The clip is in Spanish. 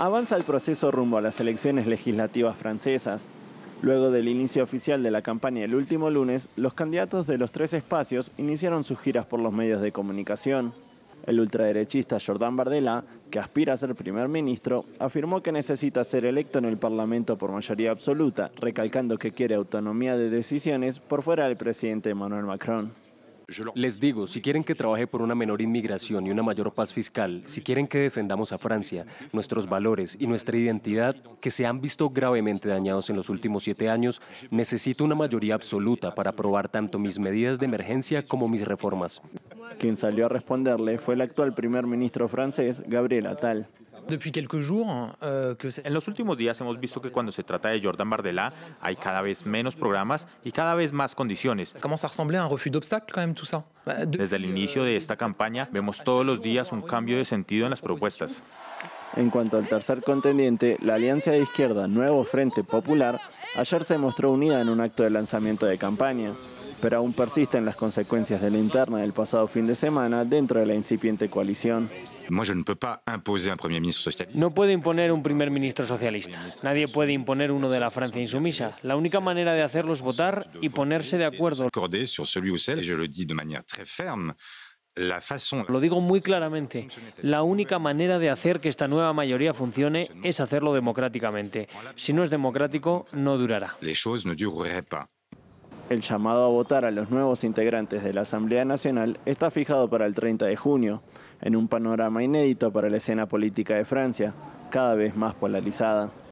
avanza el proceso rumbo a las elecciones legislativas francesas. Luego del inicio oficial de la campaña el último lunes, los candidatos de los tres espacios iniciaron sus giras por los medios de comunicación. El ultraderechista Jordan Bardella, que aspira a ser primer ministro, afirmó que necesita ser electo en el Parlamento por mayoría absoluta, recalcando que quiere autonomía de decisiones por fuera del presidente Emmanuel Macron. Les digo, si quieren que trabaje por una menor inmigración y una mayor paz fiscal, si quieren que defendamos a Francia, nuestros valores y nuestra identidad, que se han visto gravemente dañados en los últimos siete años, necesito una mayoría absoluta para aprobar tanto mis medidas de emergencia como mis reformas. Quien salió a responderle fue el actual primer ministro francés, Gabriel Attal. Euh, en los últimos días hemos visto que cuando se trata de Jordan Bardella hay cada vez menos programas y cada vez más condiciones. un Desde el inicio de esta campaña vemos todos los días un cambio de sentido en las propuestas. En cuanto al tercer contendiente, la alianza de izquierda Nuevo Frente Popular ayer se mostró unida en un acto de lanzamiento de campaña pero aún persisten las consecuencias de la interna del pasado fin de semana dentro de la incipiente coalición. No puedo imponer un primer ministro socialista. Nadie puede imponer uno de la Francia insumisa. La única manera de hacerlo es votar y ponerse de acuerdo. Lo digo muy claramente, la única manera de hacer que esta nueva mayoría funcione es hacerlo democráticamente. Si no es democrático, no durará. El llamado a votar a los nuevos integrantes de la Asamblea Nacional está fijado para el 30 de junio, en un panorama inédito para la escena política de Francia, cada vez más polarizada.